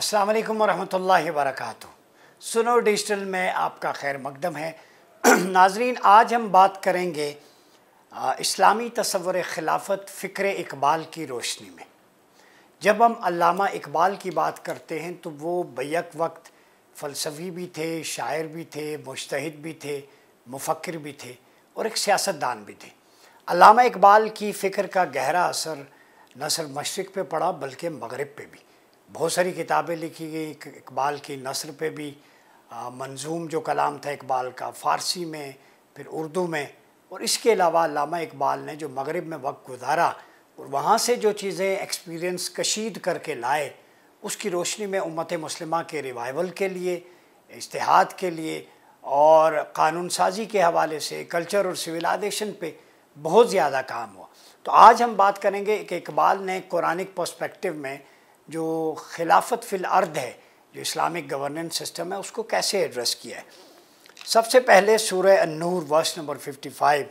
अस्सलाम वालेकुम वरहमतुल्लाहि वबरकातु सुनो डिजिटल में आपका खैर मकदम है नाजरीन आज हम बात करेंगे इस्लामी तस्वर खिलाफत फ़िक्र इकबाल की रोशनी में जब हम अल्लामा इकबाल की बात करते हैं तो वो बैक वक्त फ़लसफ़ी भी थे शायर भी थे मुश्तद भी थे मुफक्र भी थे और एक सियासतदान भी थे अल्लामा इकबाल की फ़िक्र का गहरा असर न सिर्फ मशरक़ पर पड़ा बल्कि मगरब पर भी बहुत सारी किताबें लिखी गई इकबाल की नसर पे भी मंजूम जो कलाम था इकबाल का फ़ारसी में फिर उर्दू में और इसके अलावा लामा इकबाल ने जो मगरब में वक्त गुजारा और वहाँ से जो चीज़ें एक्सपीरियंस कशीद करके लाए उसकी रोशनी में उम्मत मुसलमा के रिवाइवल के लिए इश्तहाद के लिए और कानून साजी के हवाले से कल्चर और सिविलाइजेशन पे बहुत ज़्यादा काम हुआ तो आज हम बात करेंगे कि इकबाल ने कुरानिक पर्सपेक्टिव में जो खिलाफत फिल अर्द है जो इस्लामिक गवर्नेंस सिस्टम है उसको कैसे एड्रेस किया है सबसे पहले सूर्य अनूर वर्स नंबर 55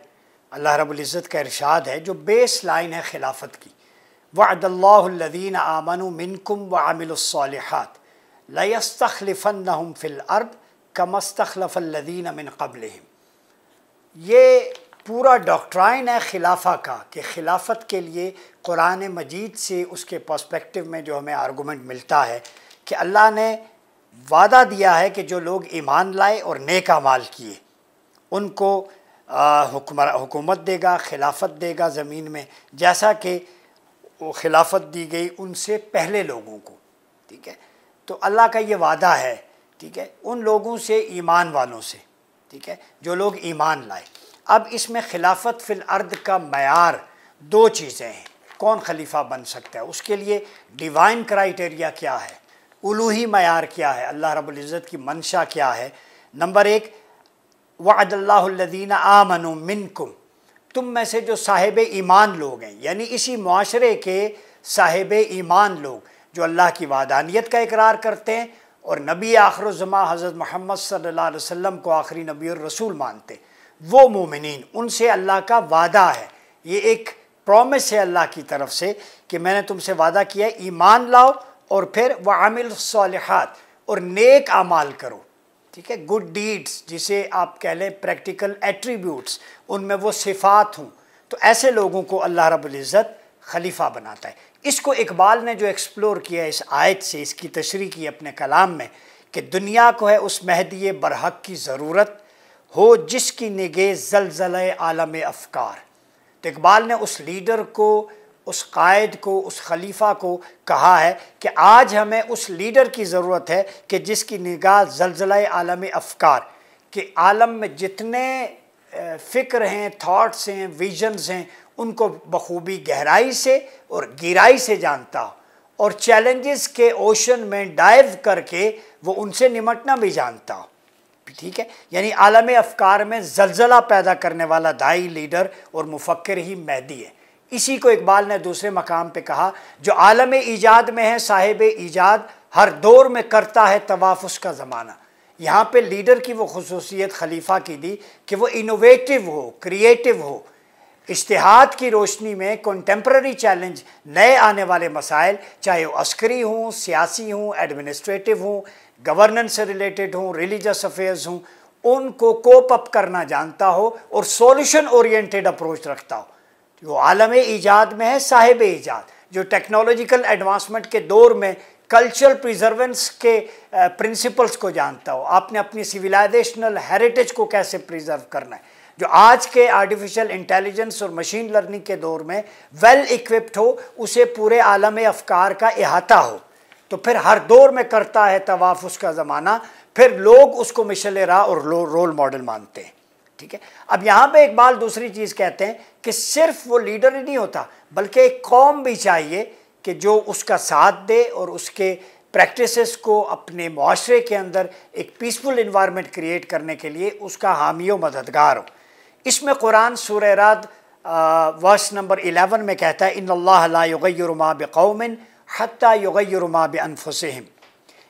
अल्लाह रबुल्ज़त का इरशाद है जो बेस लाइन है खिलाफत की वदल्लादीन आमन मिनकुम व आमिलसालहत लयस्तलफ़न फ़िल अर्द कमस्तलफ़ल्लिन मिन कबल ये पूरा डॉक्ट्राइन है खिलाफा का कि खिलाफत के लिए कुरान मजीद से उसके पर्सपेक्टिव में जो हमें आर्गूमेंट मिलता है कि अल्लाह ने वादा दिया है कि जो लोग ईमान लाए और नेक माल किए उनको हुकूमत देगा खिलाफत देगा ज़मीन में जैसा कि खिलाफत दी गई उनसे पहले लोगों को ठीक है तो अल्लाह का ये वादा है ठीक है उन लोगों से ईमान वालों से ठीक है जो लोग ईमान लाए अब इसमें खिलाफत फिल अर्द का मैार दो चीज़ें हैं कौन खलीफा बन सकता है उसके लिए डिवाइन क्राइटेरिया क्या है उलूही मैार क्या है अल्लाह रबुल्ज़त की मंशा क्या है नंबर एक वदल्लादीन आमनु मिनकुम तुम में से जो साहिब ईमान लोग हैं यानी इसी माशरे के साहिब ईमान लोग जो अल्लाह की वादानियत का इकरार करते हैं और नबी आखरजमा हज़रत मोहम्मद सल्ला वसम को आखिरी नबी और रसूल मानते हैं वो मोमिन उनसे अल्लाह का वादा है ये एक प्रॉमिस है अल्लाह की तरफ से कि मैंने तुमसे वादा किया है ईमान लाओ और फिर वह आमिल सालहत और नेक आमाल करो ठीक है गुड डीड्स जिसे आप कह लें प्रैक्टिकल एट्रीब्यूट्स उनमें वो सिफात हूँ तो ऐसे लोगों को अल्लाह रबुल्ज़त खलीफा बनाता है इसको इकबाल ने जो एक्सप्लोर किया इस आयत से इसकी तशरी की अपने कलाम में कि दुनिया को है उस महदी बरहक की ज़रूरत हो जिसकी निगे जलजल आलम अफकार तो इकबाल ने उस लीडर को उस कायद को उस खलीफा को कहा है कि आज हमें उस लीडर की ज़रूरत है कि जिसकी निगाह ज़लजल आलम अफकार कि आलम में जितने फ़िक्र हैं थाट्स हैं विजन्स हैं उनको बखूबी गहराई से और गहराई से जानता हो और चैलेंजेस के ओशन में डाइव करके वो उनसे निमटना भी जानता हो ठीक है यानी आलम अफकार में जलजला पैदा करने वाला दाई लीडर और मुफक्र ही महदी है इसी को इकबाल ने दूसरे मकाम पर कहा जो आलम ईजाद में है साहिब ईजाद हर दौर में करता है तवाफ़ उसका ज़माना यहाँ पे लीडर की वो खसूसियत खलीफा की दी कि वो इनोवेटिव हो क्रिएटिव हो इश्तहाद की रोशनी में कंटेम्प्रेरी चैलेंज नए आने वाले मसाइल चाहे वो अस्करी हों सियासी हों एडमिनिस्ट्रेटिव हों गवर्नेंस से रिलेटेड हों रिलीजियस अफेयर्स हों उनको कोप अप करना जानता हो और सॉल्यूशन ओरिएंटेड अप्रोच रखता हो जो आलम ईजाद में है साहिब ईजाद जो टेक्नोलॉजिकल एडवांसमेंट के दौर में कल्चरल प्रिजर्वेंस के प्रिंसिपल्स को जानता हो आपने अपनी सिविलाइजेशनल हेरिटेज को कैसे प्रिजर्व करना है जो आज के आर्टिफिशियल इंटेलिजेंस और मशीन लर्निंग के दौर में वेल इक्विप्ड हो उसे पूरे आलम अफकार का अहाता हो तो फिर हर दौर में करता है तवाफ़ उसका ज़माना फिर लोग उसको मिशल राह और रोल मॉडल मानते हैं ठीक है अब यहाँ पे बार दूसरी चीज़ कहते हैं कि सिर्फ वो लीडर ही नहीं होता बल्कि एक कौम भी चाहिए कि जो उसका साथ दे और उसके प्रैक्टिस को अपने माशरे के अंदर एक पीसफुल इन्वामेंट क्रिएट करने के लिए उसका हामी व मददगार हो इसमें कुरान सुरद रात वर्स नंबर 11 में कहता है इन अल्लाह ला हती युगरमा बनफसम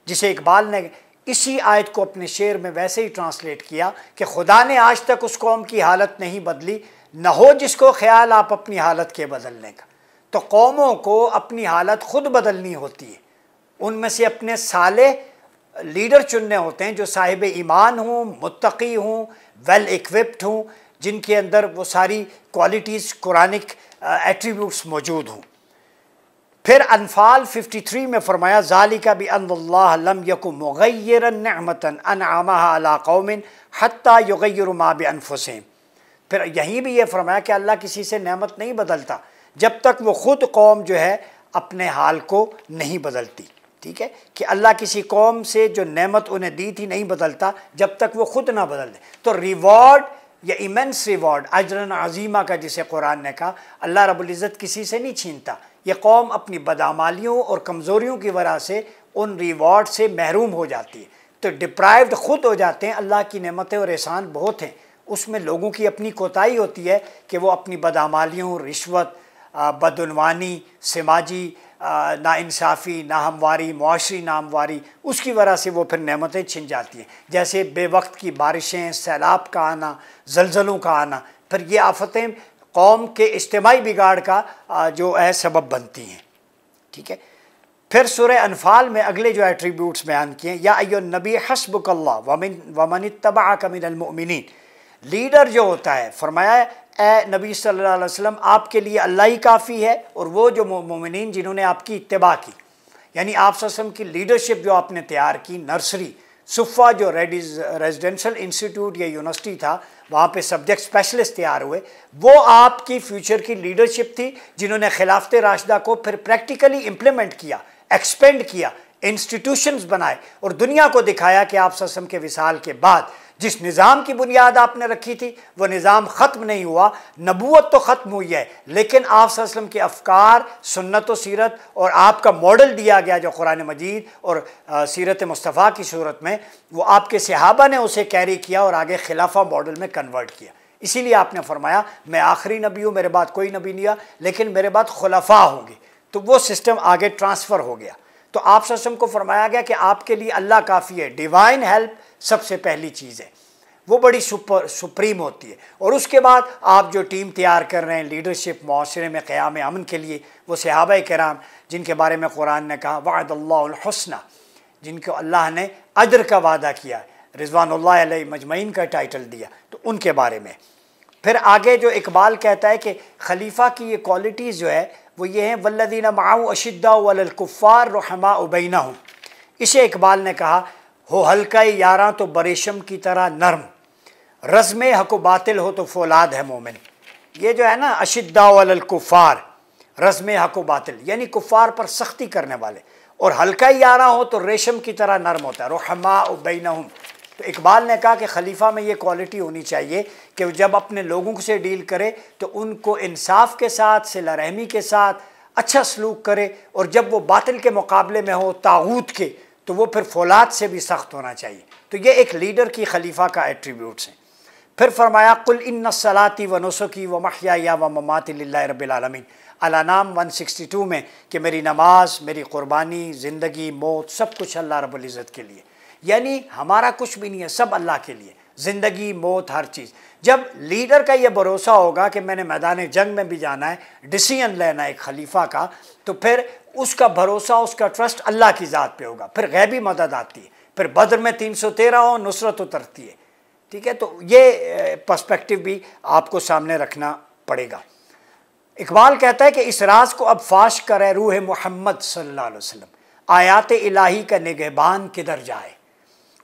जिसे इकबाल ने इसी आयत को अपने शेर में वैसे ही ट्रांसलेट किया कि खुदा ने आज तक उस कौम की हालत नहीं बदली न हो जिसको ख्याल आप अपनी हालत के बदलने का तो कौमों को अपनी हालत खुद बदलनी होती है उनमें से अपने साले लीडर चुनने होते हैं जो साहिब ईमान हों मुतकी हों वेल इक्विप्ड हों जिनके अंदर वो सारी क्वालिटीज़ कुरानिक एट्रीब्यूट्स मौजूद हों फिर अनफाल 53 में फरमाया जाली का भी अनल्लाम यकु मुग़ैर नमतन अला कौमिन हती युग़ैर माब अनफुसम फिर यहीं भी ये फरमाया कि अल्लाह किसी से नमत नहीं बदलता जब तक वो ख़ुद कौम जो है अपने हाल को नहीं बदलती ठीक है कि अल्लाह किसी कौम से जो नमत उन्हें दी थी नहीं बदलता जब तक वो ख़ुद ना बदल दे तो रिवॉर्ड या इमेंस रिवॉर्ड अजरन अजीमा का जिसे कुरान ने कहा अल्लाह रबुल्ज़त किसी से नहीं छीनता ये कौम अपनी बदामालियों और कमज़ोरीों की वजह से उन रिवॉर्ड से महरूम हो जाती है तो डिप्राइव्ड ख़ुद हो जाते हैं अल्लाह की नमतें और एहसान बहुत हैं उसमें लोगों की अपनी कोताही होती है कि वो अपनी बदामालियों रिश्वत बदनवानी समाजी नाानसाफ़ी मुआरी ना नामवारी उसकी वजह से वो फिर नमतें छिन जाती हैं जैसे बेवक्त की बारिशें सैलाब का आना जलजलों का आना फिर ये आफतें कौम के इज्तमाही बिगाड़ का जो है सबब बनती हैं ठीक है फिर सुर अनफाल में अगले जो एट्रीब्यूट्स बयान किए या अयो नबी हसबकल्ला वमिन वमन तबा कमिनमिन लीडर जो होता है फरमाया ए नबी सल्लल्लाहु अलैहि वसल्लम आपके लिए अल्लाह ही काफ़ी है और वो जो मोमिन जिन्होंने आपकी इतबा की यानी आप ससम की लीडरशिप जो आपने तैयार की नर्सरी सुफ़ा जो रेडिज रेजिडेंशल इंस्टीट्यूट या यूनिवर्सिटी था वहाँ पे सब्जेक्ट स्पेशलिस्ट तैयार हुए वो आपकी फ्यूचर की लीडरशिप थी जिन्होंने खिलाफत राशदा को फिर प्रैक्टिकली इम्प्लीमेंट किया एक्सपेंड किया इंस्टीट्यूशंस बनाए और दुनिया को दिखाया कि आप ससम के विसाल के बाद जिस निज़ाम की बुनियाद आपने रखी थी वो निज़ाम ख़त्म नहीं हुआ नबूत तो ख़त्म हुई है लेकिन आप वसलम के अफकार सुन्नत व सीरत और आपका मॉडल दिया गया जो कुरान मजीद और सीरत मुस्तफ़ा की सूरत में वो आपके सिहाबा ने उसे कैरी किया और आगे खिलाफा मॉडल में कन्वर्ट किया इसीलिए आपने फरमाया मैं आखिरी नबी हूँ मेरे बाद कोई नबी नहीं आ लेकिन मेरे बाद खुलाफा होंगे तो वो सिस्टम आगे ट्रांसफ़र हो गया तो आप को फरमाया गया कि आपके लिए अल्लाह काफ़ी है डिवाइन हेल्प सबसे पहली चीज़ है वो बड़ी सुपर सुप्रीम होती है और उसके बाद आप जो टीम तैयार कर रहे हैं लीडरशिप माशरे में क़्याम अमन के लिए वो सहाबा कराम जिनके बारे में कुरान ने कहा वादल्लासना जिनको अल्लाह ने अदर का वादा किया रिजवानल्ला मजमैन का टाइटल दिया तो उनके बारे में फिर आगे जो इकबाल कहता है कि खलीफा की ये क्वालिटीज़ जो है वो ये हैं वल्लिन माऊ अशद्दाकुफ़ार रहमा उबैना हूँ इसे इकबाल ने कहा हो हल्का यारा तो बरेशम की तरह नरम रज़म हको बातिल हो तो फौलाद है मोमिन ये जो है ना रस में हको बातिल यानी कुफ़ार पर सख्ती करने वाले और हल्का यारा हो तो रेशम की तरह नरम होता है रोहमा उबैन तो इकबाल ने कहा कि खलीफा में ये क्वालिटी होनी चाहिए कि जब अपने लोगों से डील करे तो उनको इंसाफ के साथ सिला रहमी के साथ अच्छा सलूक करे और जब वो बातिल के मुकाबले में हो ताऊत के तो वो फिर फौलाद से भी सख्त होना चाहिए तो ये एक लीडर की खलीफा का एट्रीब्यूट्स हैं फिर फरमाया कुल इन सलाती व नसुकी व महिया व ममात रबालमीन अलानाम 162 में कि मेरी नमाज मेरी क़ुरबानी ज़िंदगी मौत सब कुछ अल्लाह रबुल्ज़त के लिए यानी हमारा कुछ भी नहीं है सब अल्लाह के लिए ज़िंदगी मौत हर चीज़ जब लीडर का ये भरोसा होगा कि मैंने मैदान जंग में भी जाना है डिसीजन लेना है एक खलीफा का तो फिर उसका भरोसा उसका ट्रस्ट अल्लाह की ज़ात पे होगा फिर गैबी मदद आती है फिर बद्र में तीन सौ तेरह हो नुसरत उतरती है ठीक है तो ये पर्सपेक्टिव भी आपको सामने रखना पड़ेगा इकबाल कहता है कि इस राज को अब फाश करे रूह मोहम्मद सल्लल्लाहु अलैहि वसल्लम आयात इलाही का निगहबान किधर जाए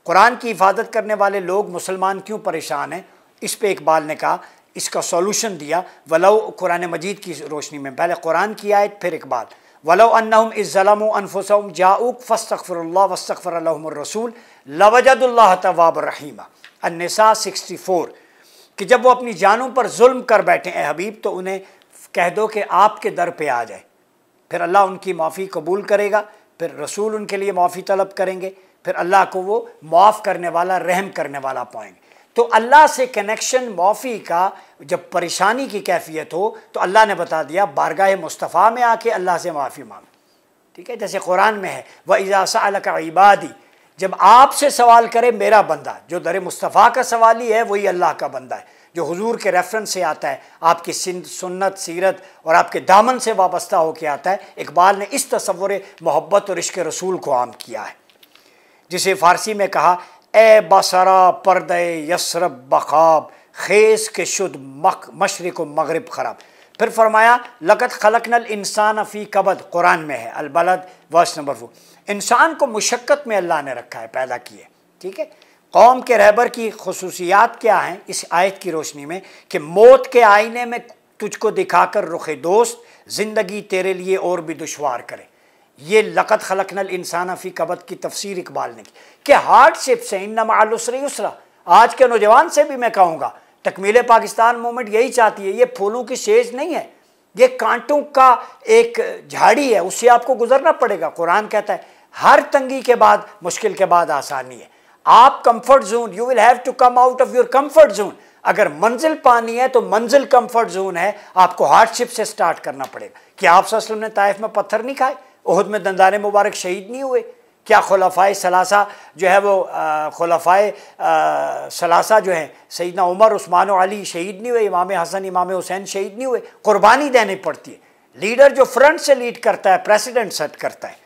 कुरान की हिफाजत करने वाले लोग मुसलमान क्यों परेशान हैं इस पर इकबाल ने कहा इसका सॉल्यूशन दिया वलो कुरान मजीद की रोशनी में पहले कुरान की आयत फिर इकबाल वलो अनहम इज़लम अनफुसम जाऊक फ़स्तफ़र रसूल लवजदल्ला तवाब रहीमा अनसा सिक्सटी फ़ोर कि जब वो अपनी जानों पर जुल्म कर बैठे हैं हबीब तो उन्हें कह दो कि आपके दर पर आ जाए फिर अल्लाह उनकी माफ़ी कबूल करेगा फिर रसूल उनके लिए माफ़ी तलब करेंगे फिर अल्लाह को वो माफ़ करने वाला रहम करने वाला पाएंगे तो अल्लाह से कनेक्शन मौफी का जब परेशानी की कैफियत हो तो अल्लाह ने बता दिया बारगाह मुस्तफ़ा में आके अल्लाह से माफ़ी मांग ठीक है जैसे कुरान में है वह इजाशा का इबादी जब आपसे सवाल करे मेरा बंदा जो दर मुस्तफ़ा का सवाल ही है वही अल्लाह का बंदा है जो हुजूर के रेफरेंस से आता है आपकी सिंध सुन्नत सीरत और आपके दामन से वाबस्ता होकर आता है इकबाल ने इस तस्वुर मोहब्बत और इश्क रसूल को आम किया है जिसे फ़ारसी में कहा ए बसरा परद यसरब बखाब खेस के शुद्ध मख मशरक मगरब खराब फिर फरमाया खलक नल इंसान फ़ी कबद कुरान में है अलबलद वर्स नंबर फू इंसान को मुशक्क़त में अल्लाह ने रखा है पैदा किए ठीक है कौम के रहबर की खसूसियात क्या हैं इस आयत की रोशनी में कि मौत के आईने में तुझको दिखाकर रुख दोस्त ज़िंदगी तेरे लिए और भी दुशवार करे ये लक़त खलकन इंसान फ़ी कबत की तफसीर इकबाल ने की कि हार्डशिप से इन नमालसरी उसरा आज के नौजवान से भी मैं कहूँगा तकमील पाकिस्तान मूवमेंट यही चाहती है ये फूलों की सेज नहीं है ये कांटों का एक झाड़ी है उससे आपको गुजरना पड़ेगा कुरान कहता है हर तंगी के बाद मुश्किल के बाद आसानी है आप comfort zone you will have to come out of your comfort zone अगर मंजिल पानी है तो मंजिल कंफर्ट जोन है आपको हार्डशिप से स्टार्ट करना पड़ेगा कि आप ने ताइफ में पत्थर नहीं खाए उहद में दंदार मुबारक शहीद नहीं हुए क्या खलफाए सलासा जो है वो खलफाए सलासा जो है सईदना उमर उस्मान अली शहीद नहीं हुए इमाम हसन इमाम हुसैन शहीद नहीं हुए कुर्बानी देनी पड़ती है लीडर जो फ्रंट से लीड करता है प्रेसिडेंट सेट करता है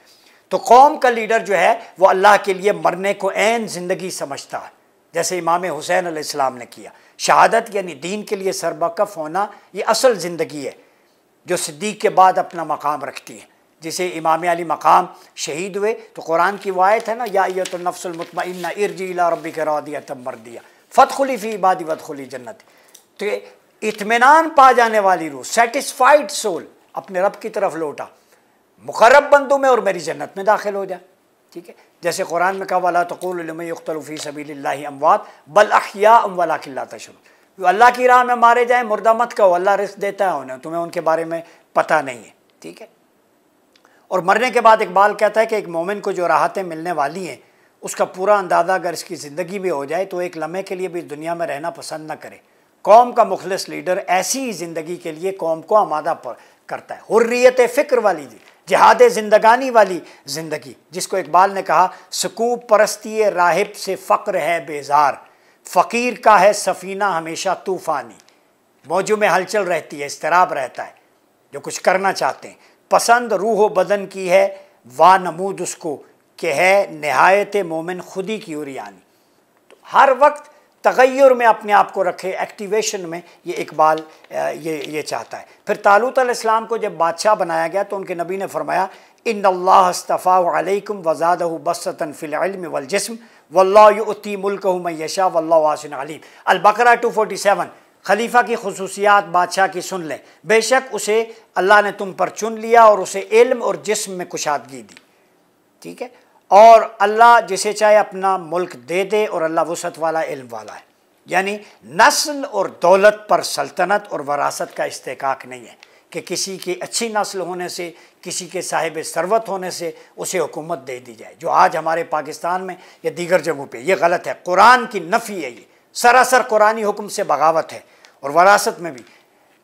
तो कौम का लीडर जो है वो अल्लाह के लिए मरने को एन ज़िंदगी समझता है जैसे इमाम हुसैन आसमाम ने किया शहादत यानी दीन के लिए सरबकफ होना ये असल ज़िंदगी है जो सिद्दीक के बाद अपना मकाम रखती है जिसे इमाम अली मकाम शहीद हुए तो कुरान की वायत है ना या तो नफसलमतमिन इर्जीला रबी के तब मर दिया खुली फ़ी इबादी खुली जन्नत तो इतमान पा जाने वाली रूह सेटिस्फाइड सोल अपने रब की तरफ लौटा मुकरब बंदू में और मेरी जन्नत में दाखिल हो जाए ठीक है जैसे कुरान में कहा वाला तकूलमतलफ़ी सबी अमवात बल अखिया अम वाला किला तशर अल्लाह की राह में मारे जाएँ मुर्दा मत कहो अल्लाह रिस्क देता है उन्हें तुम्हें उनके बारे में पता नहीं है ठीक है और मरने के बाद इकबाल कहता है कि एक मोमिन को जो राहतें मिलने वाली हैं उसका पूरा अंदाज़ा अगर इसकी ज़िंदगी भी हो जाए तो एक लम्हे के लिए भी दुनिया में रहना पसंद न करे कौम का मुखलस लीडर ऐसी ही ज़िंदगी के लिए कौम को आमादा पर करता है हुर्रियत फ़िक्र वाली जहाद जिंदगानी वाली ज़िंदगी जिसको इकबाल ने कहा सकूब परस्ती राहिब से फ़क्र है बेजार फ़कीर का है सफ़ीना हमेशा तूफ़ानी मौजू में हलचल रहती है इसतराब रहता है जो कुछ करना चाहते हैं पसंद रूह बदन की है वा नमूद उसको कि है नहायत मोमिन खुदी की उरियानी तो हर वक्त तगैर में अपने आप को रखे एक्टिवेशन में ये इकबाल ये ये चाहता है फिर तालुत इस्लाम को जब बादशाह बनाया गया तो उनके नबी ने फरमाया इन अल्लाफ़ाकुम वज़ाद बसतन फ़िलम वलजस्म वल्लाती मुल्क मैं यशा वल्ल वासन अलीम अलबकर टू फोटी सेवन खलीफा की खसूसियात बादशाह की सुन लें बेशक उसे अल्लाह ने तुम पर चुन लिया और उसे इल्म और जिस्म में कुशादगी दी ठीक है और अल्लाह जिसे चाहे अपना मुल्क दे दे और अल्लाह वसत वाला इल्म वाला है यानी नस्ल और दौलत पर सल्तनत और वरासत का इस्तेकाक नहीं है कि किसी की अच्छी नस्ल होने से किसी के साहिब सरवत होने से उसे हुकूमत दे दी जाए जो आज हमारे पाकिस्तान में या दीगर जगहों पर यह गलत है कुरान की नफ़ी है ये सरासर कुरानी हुक्म से बगावत है और वरासत में भी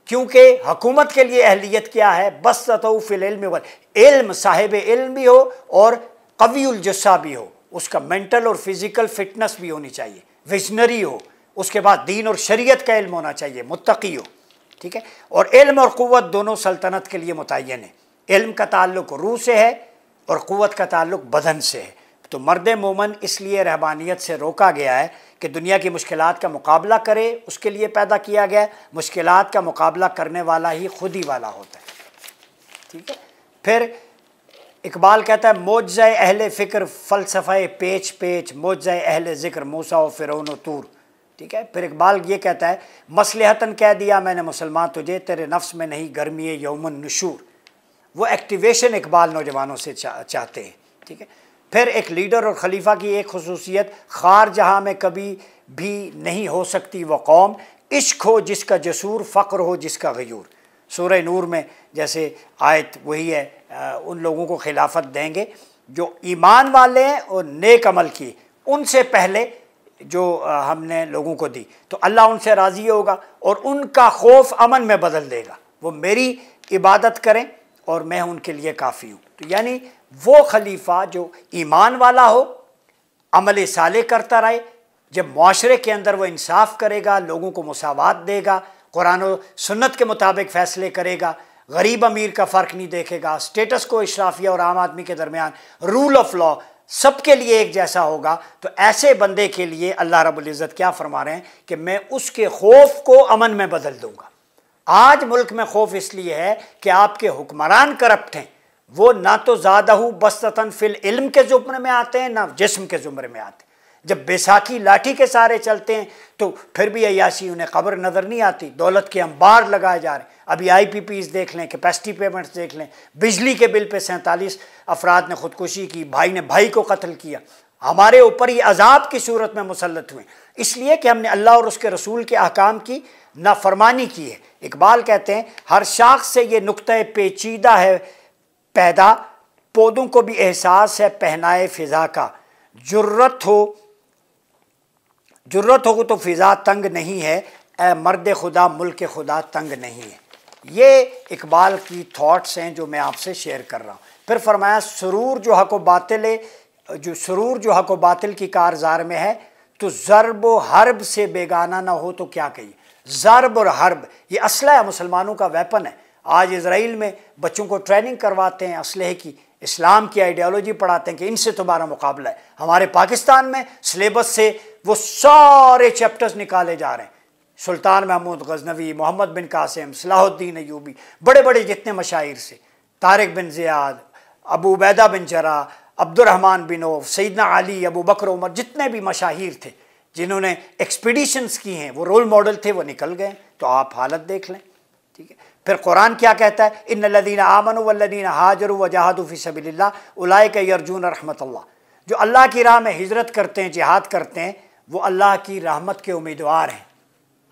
क्योंकि हकूमत के लिए अहलियत क्या है बस ततफ़िल वल इल्म साहिब इल्म भी हो और उलजस्सा भी हो उसका मेंटल और फिज़िकल फिटनेस भी होनी चाहिए विजनरी हो उसके बाद दीन और शरीयत का इल्म होना चाहिए मुतकी हो ठीक है और इल्म और क़वत दोनों सल्तनत के लिए मुतन है इल्म का ताल्लुक रूह से है और क़वत का ताल्लुक बदन से है तो मर्द मोमन इसलिए रहबानियत से रोका गया है कि दुनिया की मुश्किल का मुकाबला करे उसके लिए पैदा किया गया मुश्किल का मुकाबला करने वाला ही खुद ही वाला होता है ठीक है फिर इकबाल कहता है मोज अहल फ़िक्र फ़लसफ़ पेच पेच मोज अहल ज़िक्र मूसा व फ़िरौन तूर ठीक है फिर इकबाल ये कहता है मसलहतन कह दिया मैंने मुसलमान तुझे तेरे नफ्स में नहीं गर्मी यौमन नशूर वो एक्टिवेशन इकबाल नौजवानों से चा, चाहते हैं ठीक है फिर एक लीडर और खलीफा की एक खसूसियत खार जहाँ में कभी भी नहीं हो सकती वह कौम इश्क हो जिसका जसूर फ़ख्र हो जिसका गयूर सूर नूर में जैसे आयत वही है आ, उन लोगों को खिलाफत देंगे जो ईमान वाले हैं और नेक अमल किए उनसे पहले जो आ, हमने लोगों को दी तो अल्लाह उनसे राज़ी होगा और उनका खौफ अमन में बदल देगा वो मेरी इबादत करें और मैं उनके लिए काफ़ी हूँ तो यानी वो खलीफा जो ईमान वाला हो अमल साले करता रहे जब माशरे के अंदर वो इंसाफ करेगा लोगों को मसावत देगा कुरान सुन्नत के मुताबिक फ़ैसले करेगा गरीब अमीर का फ़र्क नहीं देखेगा स्टेटस को इशराफिया और आम आदमी के दरमियान रूल ऑफ लॉ सबके लिए एक जैसा होगा तो ऐसे बंदे के लिए अल्लाह रबुल्ज़त क्या फरमा रहे हैं कि मैं उसके खौफ को अमन में बदल दूंगा आज मुल्क में खौफ इसलिए है कि आपके हुक्मरान करप्ट हैं वो ना तो ज़्यादा हो बसतन फिल इल्म के जुमरे में आते हैं ना जिस्म के जुमरे में आते हैं जब बैसाखी लाठी के सहारे चलते हैं तो फिर भी अयासी उन्हें खबर नज़र नहीं आती दौलत के अंबार लगाए जा रहे हैं अभी आई पी पीज देख लें कैपेसिटी पेमेंट्स देख लें बिजली के बिल पे सैंतालीस अफराद ने ख़ुदकुशी की भाई ने भाई को कत्ल किया हमारे ऊपर ही अजाब की सूरत में मुसलत हुए इसलिए कि हमने अल्लाह और उसके रसूल के अहकाम की नाफरमानी की है इकबाल कहते हैं हर शाख से ये नुकतः पेचीदा है पैदा पौधों को भी एहसास है पहनाए फ़िज़ा का जरूरत हो जरूरत हो तो फ़िज़ा तंग नहीं है ए मर्द खुदा मुल्क खुदा तंग नहीं है ये इकबाल की थॉट्स हैं जो मैं आपसे शेयर कर रहा हूँ फिर फरमाया सुरूर जो हक बातिल जो सुरूर जो हक बातिल की कारजार में है तो ज़रब हर्ब से बेगाना ना हो तो क्या कहिए ज़रब और हरब ये असला है मुसलमानों का वेपन है आज इसराइल में बच्चों को ट्रेनिंग करवाते हैं असलहे की इस्लाम की आइडियालॉजी पढ़ाते हैं कि इनसे तुम्हारा मुकाबला है हमारे पाकिस्तान में सिलेबस से वो सारे चैप्टर्स निकाले जा रहे हैं सुल्तान महमूद गजनवी मोहम्मद बिन कासिम सलाहुद्दीन अयूबी बड़े बड़े जितने मशाइर से Tariq bin Ziyad Abu Ubaida bin Jarrah Abdulrahman बिन ओफ सईदना अली अबू बकर उमर जितने भी मशाहिर थे जिन्होंने एक्सपीडिशंस की हैं वो रोल मॉडल थे वो निकल गए तो आप हालत देख लें ठीक है फिर कुरान क्या कहता है इन लदीन आमन वल्लिन हाजर वजहादफ़ी सबील्ला उलाए के अर्जुन रहमत जो अल्लाह की राह में हिजरत करते हैं जिहाद करते हैं वो अल्लाह की रहमत के उम्मीदवार हैं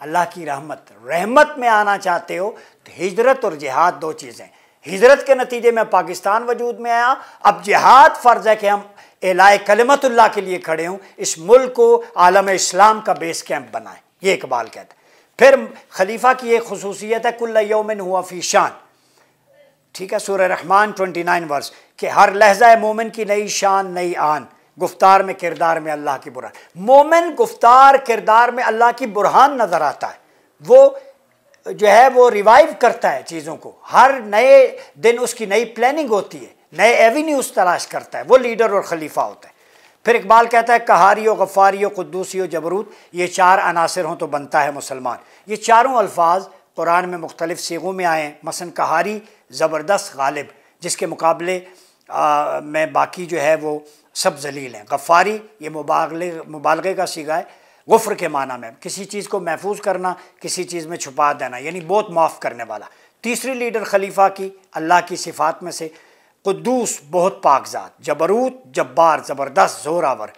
अल्लाह की रहमत रहमत में आना चाहते हो तो हिजरत और जिहाद दो चीज़ें हिजरत के नतीजे में पाकिस्तान वजूद में आया अब जिहाद फ़र्ज़ है कि हम एलाए कलमतुल्ला के लिए खड़े हों इस मुल्क को आलम इस्लाम का बेस कैंप बनाएं ये इकबाल कहते हैं फिर खलीफा की एक खसूसियत है कुल्ला योमिन हुआ फ़ी शान ठीक है सूर्य रहमान ट्वेंटी नाइन वर्ष कि हर लहजा मोमिन की नई शान नई आन गुफ्तार में किरदार में अल्लाह की बुरहान मोमिन गुफ्तार किरदार में अल्लाह की बुरहान नज़र आता है वो जो है वो रिवाइव करता है चीज़ों को हर नए दिन उसकी नई प्लानिंग होती है नए एवेन्यूज तलाश करता है वो लीडर और खलीफा होता है फिर इकबाल कहता है कहारी गफ़ारी कुदूसी व जबरूत ये चार अनासर हों तो बनता है मुसलमान ये चारों अल्फाज कुरान में मुख्तलिफ़ सीगों में आए हैं मसन कहारी ज़बरदस्त गालिब जिसके मुकाबले आ, में बाकी जो है वो सब जलील हैं गफ़ारी ये मुबागले मुबालगे का सीगा है गुफ्र के माना में किसी चीज़ को महफूज करना किसी चीज़ में छुपा देना यानी बहुत माफ़ करने वाला तीसरी लीडर खलीफा की अल्लाह की सिफात में से कुदूस बहुत पाकजात जबरूत जब्बार ज़बरदस्त जोरावर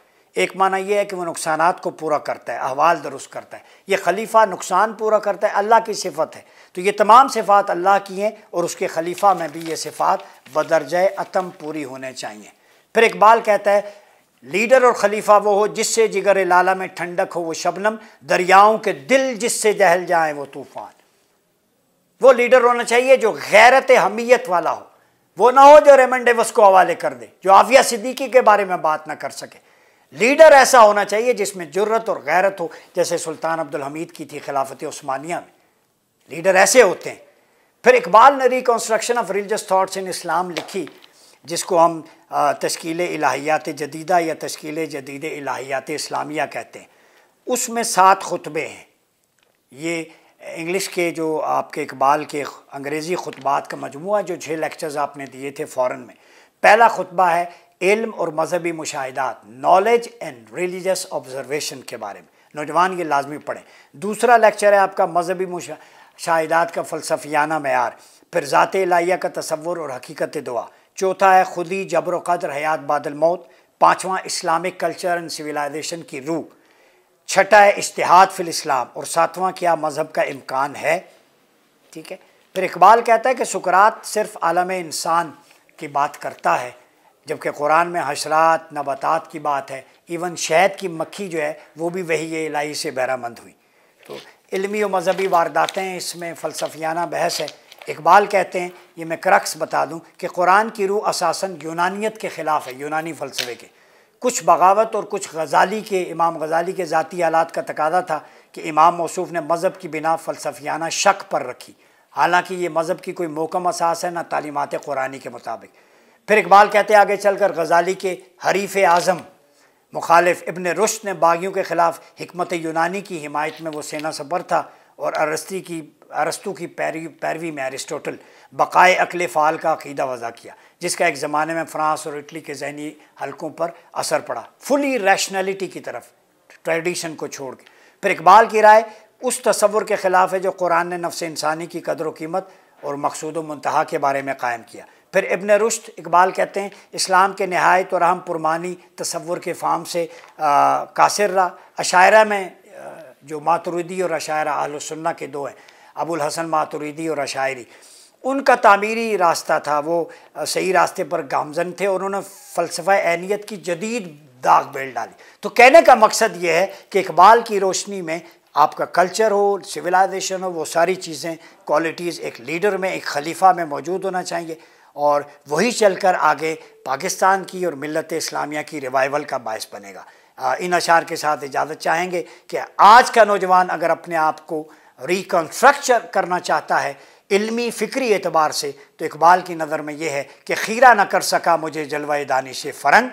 एक माना यह है कि वह नुकसान को पूरा करता है अहवाल दुरुस्त करता है यह खलीफा नुकसान पूरा करता है अल्लाह की सिफत है तो ये तमाम सिफात अल्लाह की हैं और उसके खलीफा में भी ये सिफात बदरज अतम पूरी होने चाहिए फिर इकबाल कहता है लीडर और खलीफा वो हो जिससे जिगर लाला में ठंडक हो वो शबनम दरियाओं के दिल जिससे जहल जाएँ वो तूफ़ान वो लीडर होना चाहिए जो गैरत हमीयत वाला हो वो ना हो जो रेमन डेवस को हवाले कर दे जो आफिया सिद्दीकी के बारे में बात ना कर सके लीडर ऐसा होना चाहिए जिसमें जरूरत और गैरत हो जैसे सुल्तान अब्दुल हमीद की थी खिलाफत उस्मानिया में लीडर ऐसे होते हैं फिर इकबाल ने reconstruction of religious thoughts in Islam लिखी जिसको हम तश्कील इलाहियात जदीदा या तश्कील जदीद इलाहियात इस्लामिया कहते हैं उसमें सात खुतबे हैं ये इंग्लिश के जो आपके इकबाल के अंग्रेज़ी खुतबात का मजमू जो छः लेक्चर्स आपने दिए थे फ़ौर में पहला खुतबा है इल्म और मजहबी मुशाहदात नॉलेज एंड रिलीजस ऑब्जर्वेशन के बारे में नौजवान ये लाजमी पढ़ें दूसरा लेक्चर है आपका मजहबी मुशाहदात का फ़लसफियाना मैार फिर ज़ात लाइया का तस्वुर और हकीकत दुआ चौथा है खुदी जबर कदर हयात बादल मौत पाँचवा इस्लामिक कल्चर एंड सिविलाइजेशन की रूह छठा है इश्तिहाद फिल इस्लाम और सातवां क्या मज़हब का इम्कान है ठीक है फिर इकबाल कहता है कि सुकरात सिर्फ आलम इंसान की बात करता है जबकि कुरान में हशरात नबातात की बात है इवन शहद की मक्खी जो है वो भी वही इलाही से बहरामंद हुई तो इलमी और मजहबी वारदातें इसमें फ़लसफियाना बहस है इकबाल कहते हैं ये मैं क्रक्स बता दूँ कि कुरान की रूह असासन यूनानियत के ख़िलाफ़ है यूनानी फ़लसफे के कुछ बगावत और कुछ गज़ाली के इमाम गज़ाली के ज़ाती आलात का तकादा था कि इमाम मौसूफ ने मज़हब की बिना फ़लसफियाना शक पर रखी हालांकि ये मज़हब की कोई मोकम असास है ना तालीमत कुरानी के मुताबिक फिर इकबाल कहते आगे चलकर गज़ाली के हरीफ आज़म मुखालिफ इबन रुश्त ने बागियों के ख़िलाफ़ हमत यूनानी की हिमायत में वो सेना सबर था और अरस्ती की अरस्तु की पैरवी पैरवी में अरिस्टोटल बकाए अकल फ़ाल का अकीदा वज़ा किया जिसका एक ज़माने में फ़्रांस और इटली के जहनी हलकों पर असर पड़ा फुली रैशनलिटी की तरफ ट्रेडिशन को छोड़ के फिर इकबाल की राय उस तस्वुर के ख़िलाफ़ है जो कुरान ने नफ़ इंसानी की कदर कीमत और मकसूद मनतहा के बारे में कायम किया फिर इबन रुश्त इकबाल कहते हैं इस्लाम के नहायत और अहम पुरमानी तस्वुर के फाम से कासिर रहा अशायरा में जो मातुरीदी और अशायरा आलसन्ना के दो हैं अबुल हसन मातुरीदी और अशायरी उनका तामीरी रास्ता था वो सही रास्ते पर गामजन थे और उन्होंने फ़लसफ़ा अहनीत की जदीद दाग बेल डाली तो कहने का मकसद ये है कि इकबाल की रोशनी में आपका कल्चर हो सिविलाइजेशन हो वो सारी चीज़ें क्वालिटीज़ एक लीडर में एक खलीफा में मौजूद होना चाहिए और वही चलकर आगे पाकिस्तान की और मिलत इस्लामिया की रिवाइवल का बायस बनेगा इन अशार के साथ इजाज़त चाहेंगे कि आज का नौजवान अगर अपने आप को रिकन्स्ट्रक्चर करना चाहता है इल्मी फ़िक्री एतबार से तो इकबाल की नज़र में यह है कि खीरा न कर सका मुझे जलवा दानिश फ़रंग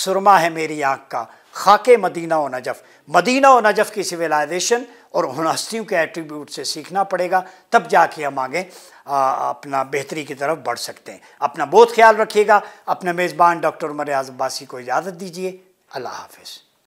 सुरमा है मेरी आँख का खाके मदीना व नजफ़ मदीना व नजफ़ की सिविलाइजेशन और उन हस्तियों के एट्रीब्यूट से सीखना पड़ेगा तब जाके हम आगे आ, अपना बेहतरी की तरफ बढ़ सकते हैं अपना बहुत ख्याल रखिएगा अपने मेज़बान डॉक्टर उमर अब्बासी को इजाज़त दीजिए अल्लाह हाफिज़